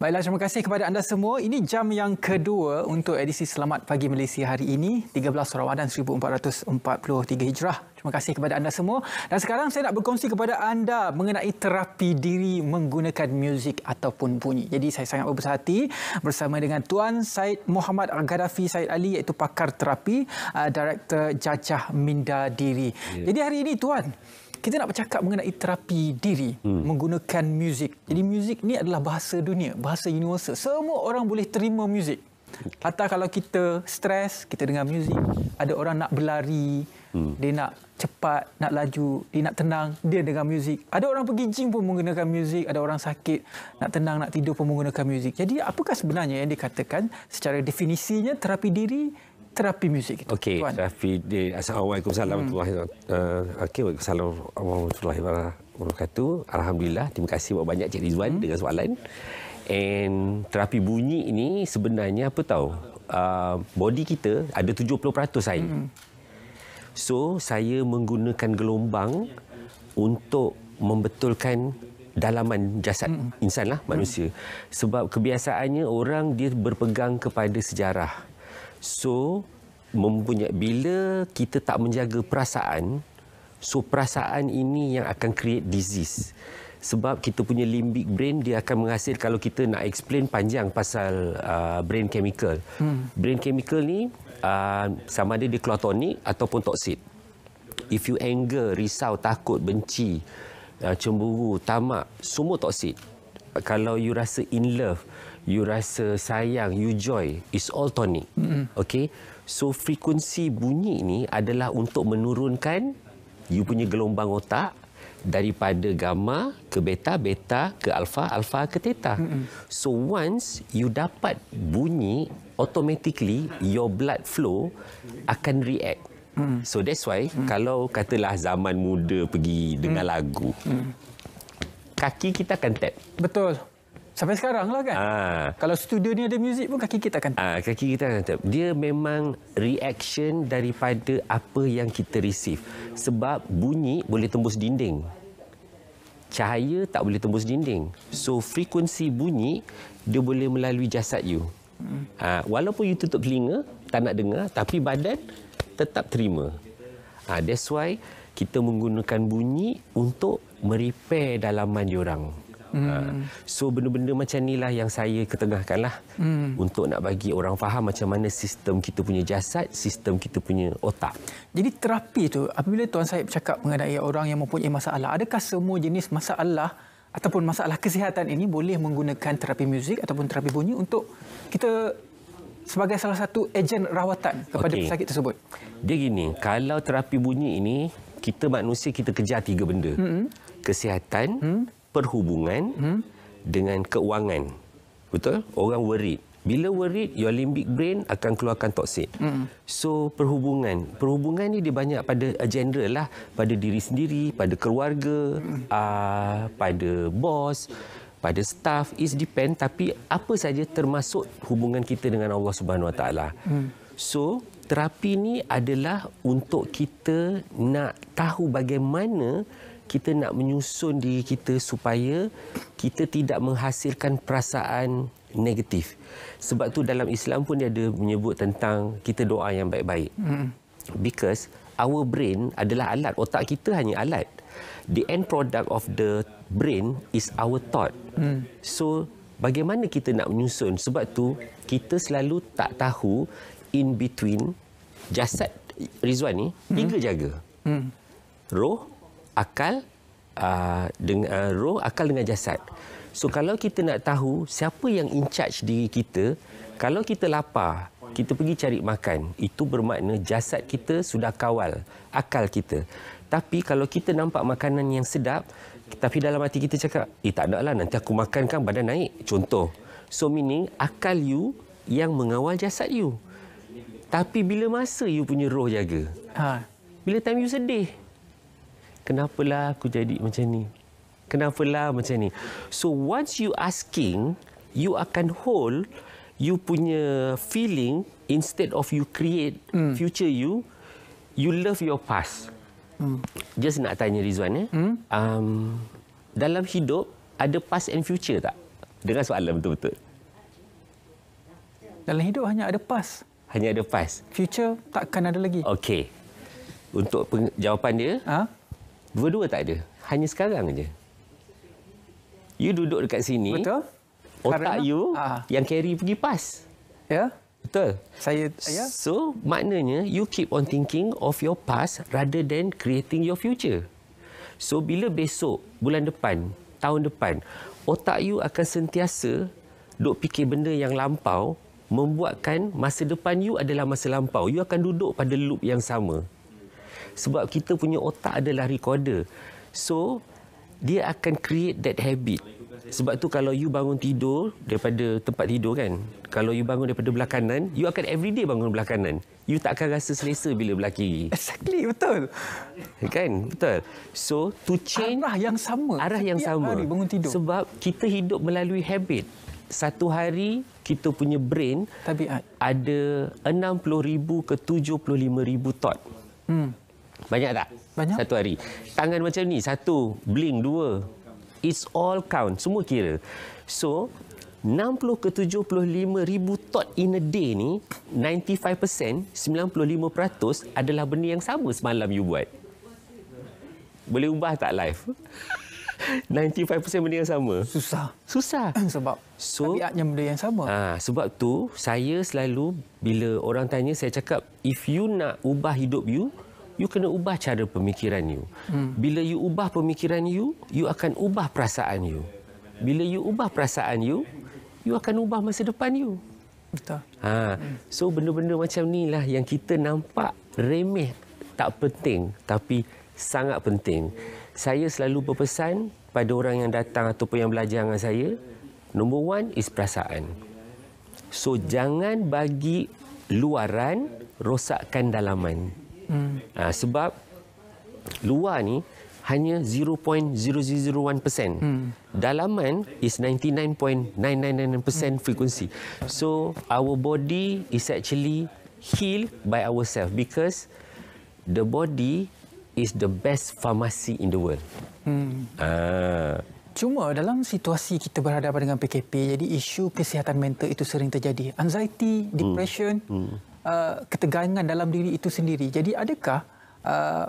Baiklah, terima kasih kepada anda semua. Ini jam yang kedua untuk edisi Selamat Pagi Malaysia hari ini, 13 Ramadan 1443 Hijrah. Terima kasih kepada anda semua. Dan sekarang saya nak berkongsi kepada anda mengenai terapi diri menggunakan muzik ataupun bunyi. Jadi saya sangat berbesar hati bersama dengan Tuan Syed Muhammad Al-Ghadafi Syed Ali iaitu pakar terapi, uh, Director Jajah Minda Diri. Yeah. Jadi hari ini Tuan, kita nak bercakap mengenai terapi diri hmm. menggunakan muzik. Jadi muzik ni adalah bahasa dunia, bahasa universal. Semua orang boleh terima muzik. Atau kalau kita stres, kita dengar muzik. Ada orang nak berlari, hmm. dia nak cepat, nak laju, dia nak tenang, dia dengar muzik. Ada orang pergi gym pun menggunakan muzik, ada orang sakit, nak tenang, nak tidur pun menggunakan muzik. Jadi apakah sebenarnya yang dikatakan secara definisinya terapi diri terapi muzik itu. Okey, terapi dia. Assalamualaikum warahmatullahi wabarakatuh. Okey, assalamualaikum warahmatullahi wabarakatuh. Alhamdulillah, terima kasih banyak Cik Rizwan hmm. dengan soalan. And terapi bunyi ini sebenarnya apa tahu? Uh, ah, body kita ada 70% saya. Hmm. So, saya menggunakan gelombang untuk membetulkan dalaman jasad hmm. insanlah manusia hmm. sebab kebiasaannya orang dia berpegang kepada sejarah So mempunyai bila kita tak menjaga perasaan, so perasaan ini yang akan create disease. Sebab kita punya limbic brain dia akan menghasil kalau kita nak explain panjang pasal uh, brain chemical. Hmm. Brain chemical ni uh, sama ada dia klotonik ataupun toksik. If you anger, risau, takut, benci, uh, cemburu, tamak, semua toksik. Kalau you rasa in love, you rasa sayang, you joy, it's all tonic. Mm -hmm. Okay? So, frekuensi bunyi ni adalah untuk menurunkan you punya gelombang otak daripada gamma ke beta, beta ke alpha, alpha ke theta. Mm -hmm. So, once you dapat bunyi, automatically your blood flow akan react. So that's why hmm. kalau katalah zaman muda pergi dengar hmm. lagu. Hmm. Kaki kita akan tap. Betul. Sampai sekarang lah kan? Ha. Kalau studio ni ada muzik pun kaki kita akan... Ha, kaki kita akan tap. Dia memang reaction daripada apa yang kita receive. Sebab bunyi boleh tembus dinding. Cahaya tak boleh tembus dinding. So, frekuensi bunyi, dia boleh melalui jasad you. Ha, walaupun you tutup telinga, tak nak dengar, tapi badan tetap terima. Ha, that's why kita menggunakan bunyi untuk merepair dalaman diorang. orang. Hmm. So benda-benda macam inilah yang saya ketengahkanlah hmm. untuk nak bagi orang faham macam mana sistem kita punya jasad, sistem kita punya otak. Jadi terapi itu apabila tuan saya bercakap mengenai orang yang mempunyai masalah, adakah semua jenis masalah ataupun masalah kesihatan ini boleh menggunakan terapi muzik ataupun terapi bunyi untuk kita sebagai salah satu ejen rawatan kepada okay. pesakit tersebut? Dia gini, kalau terapi bunyi ini kita manusia kita kejar tiga benda. Hmm. Kesihatan, hmm perhubungan hmm? dengan keuangan. Betul? Orang worried. Bila worried, your limbic brain akan keluarkan toksin. Hmm. So, perhubungan. Perhubungan ni dia banyak pada agenda lah. Pada diri sendiri, pada keluarga, hmm. uh, pada bos, pada staff. It depend. Tapi apa saja termasuk hubungan kita dengan Allah Subhanahu SWT. Hmm. So, terapi ni adalah untuk kita nak tahu bagaimana kita nak menyusun diri kita supaya kita tidak menghasilkan perasaan negatif. Sebab tu dalam Islam pun dia ada menyebut tentang kita doa yang baik-baik. Hmm. Because our brain adalah alat, otak kita hanya alat. The end product of the brain is our thought. Hmm. So bagaimana kita nak menyusun? Sebab tu kita selalu tak tahu in between jasad Rizwan ni hmm. tiga jaga. Hmm. Roh, akal, uh, ah, dengan uh, roh, akal dengan jasad. So kalau kita nak tahu siapa yang in charge diri kita, kalau kita lapar, kita pergi cari makan, itu bermakna jasad kita sudah kawal akal kita. Tapi kalau kita nampak makanan yang sedap, tapi dalam hati kita cakap, eh tak nak lah, nanti aku makan kan badan naik. Contoh. So meaning, akal you yang mengawal jasad you. Tapi bila masa you punya roh jaga? Ha. Bila time you sedih. Kenapalah aku jadi macam ni? Kenapalah macam ni? So once you asking, you akan hold you punya feeling instead of you create mm. future you, you love your past. Mm. Just nak tanya Rizwan eh. Mm? Um, dalam hidup ada past and future tak? Dengan soalan betul-betul. Dalam hidup hanya ada past hanya ada past. Future takkan ada lagi. Okey. Untuk jawapan dia, ha? dua-dua tak ada. Hanya sekarang aja. You duduk dekat sini. Betul. Otak Karena, you lah. ha. yang carry pergi pas. Ya. Yeah. Betul. Saya yeah. So, maknanya you keep on thinking of your past rather than creating your future. So, bila besok, bulan depan, tahun depan, otak you akan sentiasa duk fikir benda yang lampau membuatkan masa depan you adalah masa lampau. You akan duduk pada loop yang sama. Sebab kita punya otak adalah recorder. So, dia akan create that habit. Sebab tu kalau you bangun tidur daripada tempat tidur kan, kalau you bangun daripada belah kanan, you akan every day bangun belah kanan. You tak akan rasa selesa bila belah kiri. Exactly, betul. Kan, betul. So, to change... Arah yang sama. Arah yang sama. bangun tidur. Sebab kita hidup melalui habit satu hari kita punya brain Tabiat. ada 60,000 ke 75,000 thought. Hmm. Banyak tak? Banyak. Satu hari. Tangan macam ni, satu, bling, dua. It's all count, semua kira. So, 60 ke 75 ribu tot in a day ni, 95%, 95% adalah benda yang sama semalam you buat. Boleh ubah tak live? 95% benda yang sama. Susah. Susah. sebab so, tabiatnya benda yang sama. Ha, sebab tu saya selalu bila orang tanya, saya cakap, if you nak ubah hidup you, you kena ubah cara pemikiran you. Hmm. Bila you ubah pemikiran you, you akan ubah perasaan you. Bila you ubah perasaan you, you akan ubah masa depan you. Betul. Ha. So benda-benda macam ni lah yang kita nampak remeh tak penting tapi sangat penting saya selalu berpesan pada orang yang datang ataupun yang belajar dengan saya, nombor one is perasaan. So, jangan bagi luaran rosakkan dalaman. Hmm. Ha, sebab luar ni hanya 0.001%. Hmm. Dalaman is 99.999% frequency. So, our body is actually heal by ourselves because the body is the best pharmacy in the world. Hmm. Ah. Cuma dalam situasi kita berhadapan dengan PKP, jadi isu kesihatan mental itu sering terjadi. Anxiety, hmm. depression, hmm. Hmm. Uh, ketegangan dalam diri itu sendiri. Jadi adakah uh,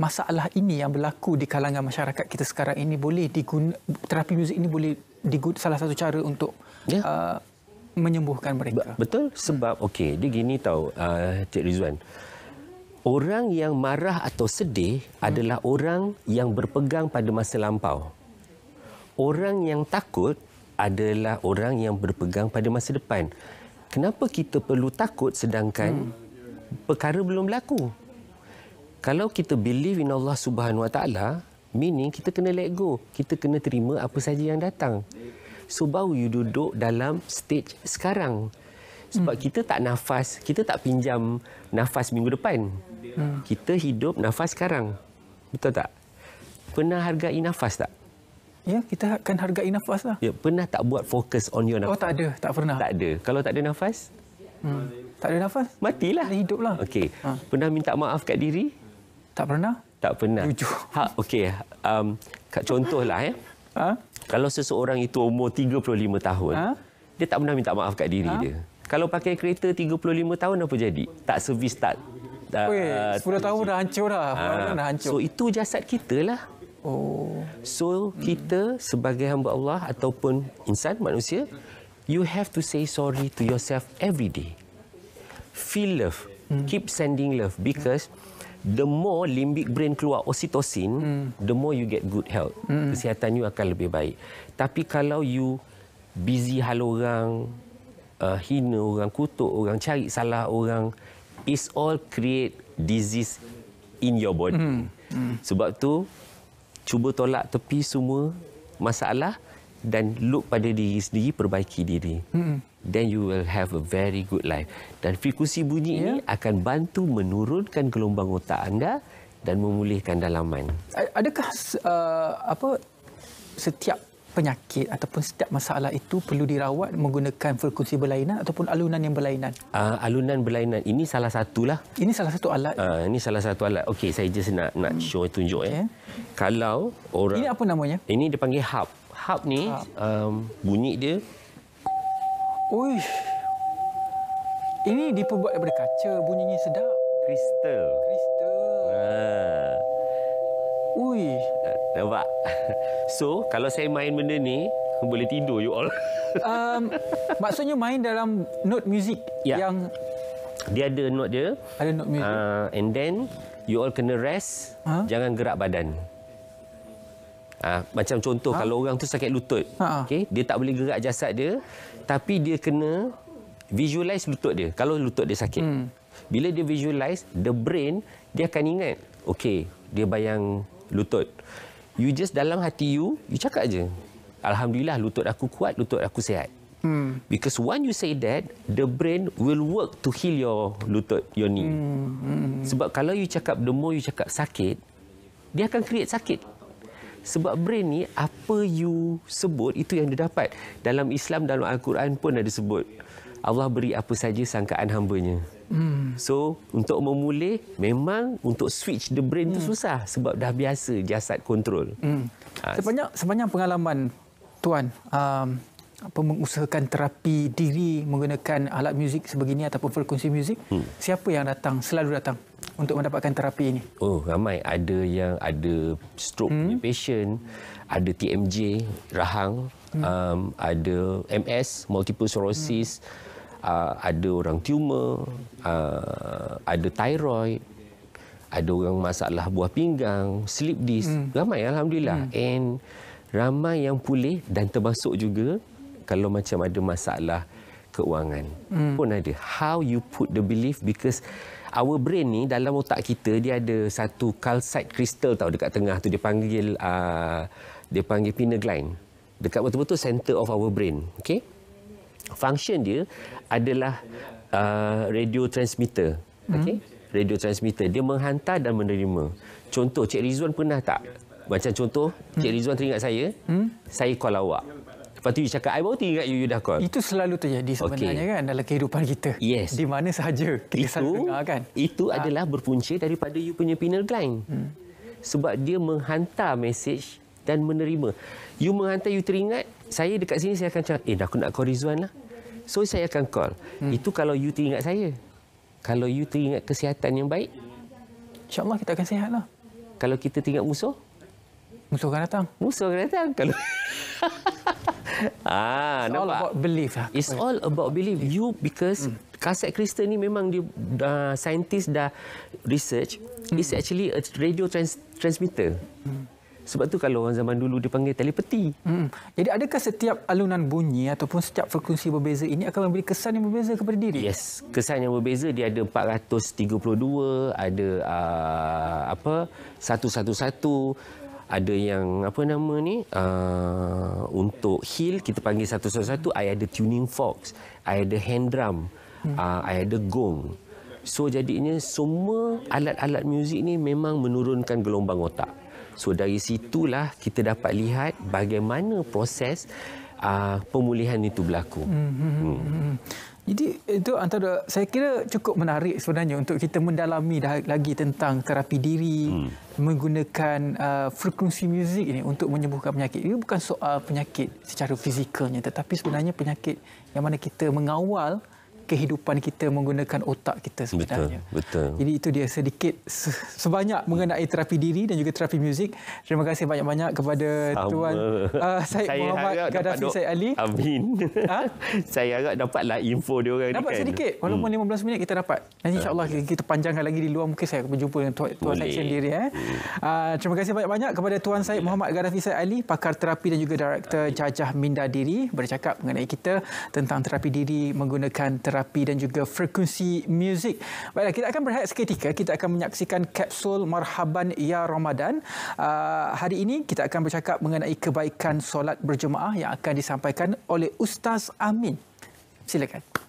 masalah ini yang berlaku di kalangan masyarakat kita sekarang ini boleh diguna, terapi muzik ini boleh digun, salah satu cara untuk yeah. uh, menyembuhkan mereka? Betul. Sebab, hmm. okey, dia gini tahu, uh, Cik Rizwan orang yang marah atau sedih hmm. adalah orang yang berpegang pada masa lampau. Orang yang takut adalah orang yang berpegang pada masa depan. Kenapa kita perlu takut sedangkan hmm. perkara belum berlaku? Kalau kita believe in Allah Subhanahu Wa Taala, meaning kita kena let go. Kita kena terima apa saja yang datang. So baru you duduk dalam stage sekarang. Sebab hmm. kita tak nafas, kita tak pinjam nafas minggu depan. Hmm. Kita hidup nafas sekarang. Betul tak? Pernah hargai nafas tak? Ya, kita akan hargai nafas lah. Ya, pernah tak buat fokus on your nafas? Oh, tak ada. Tak pernah. Tak ada. Kalau tak ada nafas? Hmm. Tak ada nafas. Matilah. Hidup lah. Okey. Ha. Pernah minta maaf kat diri? Tak pernah. Tak pernah. Jujur. Ha, Okey. Um, lah Ya. Ha? Kalau seseorang itu umur 35 tahun, ha? dia tak pernah minta maaf kat diri ha? dia. Kalau pakai kereta 35 tahun apa jadi? Tak servis tak. tak Oi, 10 uh, tahun dah hancur dah. Ha. dah hancur. So itu jasad kita lah. Oh. So kita hmm. sebagai hamba Allah ataupun insan manusia you have to say sorry to yourself every day. Feel love. Hmm. Keep sending love because the more limbic brain keluar oksitosin, hmm. the more you get good health. Hmm. Kesihatan you akan lebih baik. Tapi kalau you busy hal orang, uh, hina orang, kutuk orang, cari salah orang, it's all create disease in your body. Mm. Mm. Sebab tu cuba tolak tepi semua masalah dan look pada diri sendiri, perbaiki diri. Mm. Then you will have a very good life. Dan frekuensi bunyi yeah. ini ya. akan bantu menurunkan gelombang otak anda dan memulihkan dalaman. Adakah uh, apa setiap penyakit ataupun setiap masalah itu perlu dirawat menggunakan frekuensi berlainan ataupun alunan yang berlainan? Uh, alunan berlainan ini salah satulah. Ini salah satu alat. Uh, ini salah satu alat. Okey, saya just nak nak hmm. show tunjuk okay. eh. Kalau orang Ini apa namanya? Ini dipanggil hub. Hub ni hub. Um, bunyi dia Uish. Ini diperbuat daripada kaca, bunyinya sedap. Kristal. Kristal. Uh. Uish. Uh. Nampak? So, kalau saya main benda ni, boleh tidur you all. Um, maksudnya main dalam note music ya. yang... Dia ada note dia. Ada note music. Uh, and then, you all kena rest. Ha? Jangan gerak badan. Uh, macam contoh, ha? kalau orang tu sakit lutut. Ha -ha. Okay? Dia tak boleh gerak jasad dia. Tapi dia kena visualize lutut dia. Kalau lutut dia sakit. Hmm. Bila dia visualize, the brain, dia akan ingat. Okay, dia bayang lutut you just dalam hati you, you cakap aje. Alhamdulillah lutut aku kuat, lutut aku sihat. Hmm. Because when you say that, the brain will work to heal your lutut, your knee. Hmm, hmm. Hmm. Sebab kalau you cakap, the more you cakap sakit, dia akan create sakit. Sebab brain ni, apa you sebut, itu yang dia dapat. Dalam Islam, dalam Al-Quran pun ada sebut. Allah beri apa saja sangkaan hambanya. Hmm. So untuk memulai memang untuk switch the brain hmm. tu susah sebab dah biasa jasad kontrol. Hmm. Ha. Sepanjang pengalaman tuan um, apa mengusahakan terapi diri menggunakan alat muzik sebegini ataupun frekuensi muzik hmm. siapa yang datang selalu datang untuk mendapatkan terapi ini oh ramai ada yang ada stroke hmm. patient ada TMJ rahang hmm. um, ada MS multiple sclerosis hmm. Ah, ada orang tumor, ah, ada thyroid, ada orang masalah buah pinggang, sleep disc. Hmm. Ramai alhamdulillah. Hmm. And ramai yang pulih dan termasuk juga kalau macam ada masalah keuangan hmm. pun ada. How you put the belief because our brain ni dalam otak kita dia ada satu calcite crystal tau dekat tengah tu dia panggil uh, dia panggil pineal gland dekat betul-betul center of our brain. Okay? Fungsi dia adalah uh, radio transmitter. Hmm. okay? Radio transmitter dia menghantar dan menerima. Contoh Cik Rizwan pernah tak? Macam contoh Cik hmm. Rizwan teringat saya, hmm? saya call awak. Lepas tu you cakap, I baru teringat you, you dah call. Itu selalu terjadi sebenarnya okay. kan dalam kehidupan kita. Yes. Di mana sahaja kita itu, selalu dengar kan. Itu ha. adalah berpunca daripada you punya pineal gland. Hmm. Sebab dia menghantar message dan menerima. You menghantar, you teringat, saya dekat sini saya akan cakap, eh aku nak call Rizwan lah. So saya akan call. Hmm. Itu kalau you teringat saya. Kalau you teringat kesihatan yang baik. InsyaAllah kita akan sihat lah. Kalau kita teringat musuh. Musuh akan datang. Musuh akan datang. Kalau... ah, lah. It's all about belief. It's all about belief. You because hmm. kaset kristal ni memang dia, uh, scientist dah research. Hmm. It's actually a radio trans transmitter. Hmm. Sebab tu kalau orang zaman dulu dipanggil telepati. Hmm. Jadi adakah setiap alunan bunyi ataupun setiap frekuensi berbeza ini akan memberi kesan yang berbeza kepada diri? Yes, kesan yang berbeza dia ada 432, ada uh, apa? 111, ada yang apa nama ni? Uh, untuk heel kita panggil satu satu I ada tuning fox, I ada hand drum, hmm. uh, I ada gong. So jadinya semua alat-alat muzik ni memang menurunkan gelombang otak. So dari situlah kita dapat lihat bagaimana proses uh, pemulihan itu berlaku. Mm-hmm. Hmm. Jadi itu antara saya kira cukup menarik sebenarnya untuk kita mendalami lagi tentang terapi diri hmm. menggunakan uh, frekuensi muzik ini untuk menyembuhkan penyakit. Ini bukan soal penyakit secara fizikalnya tetapi sebenarnya penyakit yang mana kita mengawal kehidupan kita menggunakan otak kita sebenarnya. Betul. Betul. Jadi itu dia sedikit sebanyak mengenai terapi diri dan juga terapi muzik. Terima kasih banyak-banyak kepada Sama. tuan uh, ah, Said saya Muhammad Gaddafi dok- Said Ali. Amin. Ha? saya harap dapatlah info dia orang ni Dapat kan? sedikit walaupun hmm. 15 minit kita dapat. Nanti ah, insya-Allah ya. kita panjangkan lagi di luar mungkin saya akan berjumpa dengan tuan tuan Said sendiri eh. Uh, terima kasih banyak-banyak kepada tuan Said Muhammad Gaddafi Said Ali pakar terapi dan juga director Jajah Minda Diri bercakap mengenai kita tentang terapi diri menggunakan terapi terapi dan juga frekuensi muzik. Baiklah, kita akan berehat seketika. Kita akan menyaksikan kapsul Marhaban Ya Ramadan. Uh, hari ini kita akan bercakap mengenai kebaikan solat berjemaah yang akan disampaikan oleh Ustaz Amin. Silakan. Silakan.